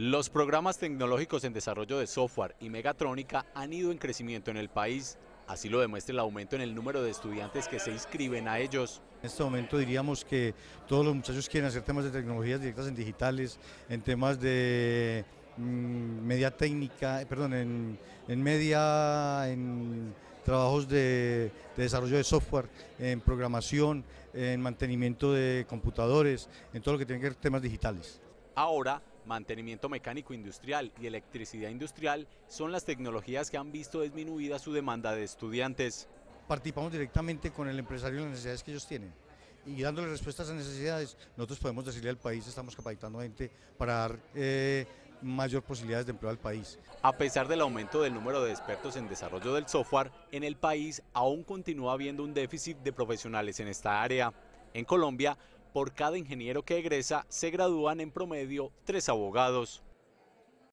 Los programas tecnológicos en desarrollo de software y megatrónica han ido en crecimiento en el país, así lo demuestra el aumento en el número de estudiantes que se inscriben a ellos. En este momento diríamos que todos los muchachos quieren hacer temas de tecnologías directas en digitales, en temas de mm, media técnica, perdón, en, media, en trabajos de, desarrollo de software, en programación, en mantenimiento de computadores, en todo lo que tiene que ver temas digitales. Ahora, mantenimiento mecánico industrial y electricidad industrial son las tecnologías que han visto disminuida su demanda de estudiantes. Participamos directamente con el empresario en las necesidades que ellos tienen y dándole respuestas a necesidades, nosotros podemos decirle al país, estamos capacitando gente para dar eh, mayor posibilidades de empleo al país. A pesar del aumento del número de expertos en desarrollo del software, en el país aún continúa habiendo un déficit de profesionales en esta área. En Colombia, por cada ingeniero que egresa se gradúan en promedio tres abogados.